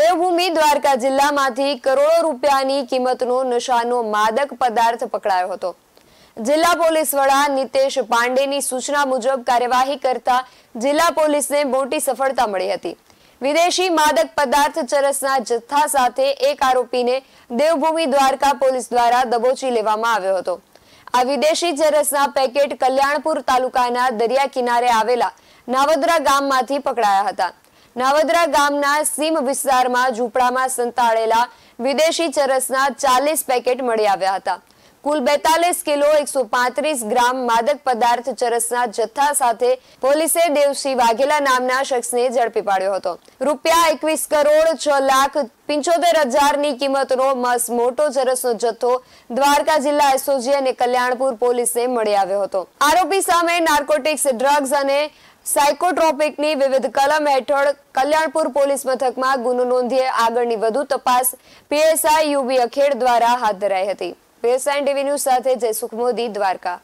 દેવભૂમિ દ્વારકા જિલ્લામાંથી કરોડો રૂપિયાની કિંમતનો નશાનો માદક પદાર્થ પકડાયો હતો જિલ્લા પોલીસ વડા નિતેશ પાંડેની સૂચના મુજબ કાર્યવાહી કરતા જિલ્લા પોલીસને મોટી સફળતા મળી હતી વિદેશી માદક પદાર્થ ચરસના જથ્થા સાથે એક આરોપીને દેવભૂમિ દ્વારકા પોલીસ દ્વારા દબોચી લેવામાં આવ્યો હતો આ વિદેશી ચરસના પેકેટ કલ્યાણપુર તાલુકાના દરિયા કિનારે આવેલા નાવદરા ગામમાંથી પકડાયા હતા નાવદરા ગામના સીમ વિસ્તારમાં ઝૂંપડામાં સંતાડેલા વિદેશી ચરસના ચાલીસ પેકેટ મળી આવ્યા હતા કુલ બેતાલીસ કિલો એકસો પાંત્રીસ ગ્રામ માદક પદાર્થ ચરસના જથ્થા સાથે પોલીસે દેવસિંહ વાઘેલા નામના શખ્સને ઝડપી પાડ્યો હતો રૂપિયા એકવીસ કરોડ છ લાખ પિંચોતેર હજારની કિંમતનો મસ મોટો ચરસનો જથ્થો દ્વારકા જિલ્લા એસઓજી અને કલ્યાણપુર પોલીસને મળી આવ્યો હતો આરોપી સામે નાર્કોટિક્સ ડ્રગ્સ અને સાયકોટ્રોપિકની વિવિધ કલમ હેઠળ કલ્યાણપુર પોલીસ મથકમાં ગુનો નોંધીએ આગળની વધુ તપાસ પીએસઆઈ યુબી અખેડ દ્વારા હાથ ધરાઈ હતી પીએસઆઈ ટીવી ન્યૂઝ સાથે જયસુખ મોદી દ્વારકા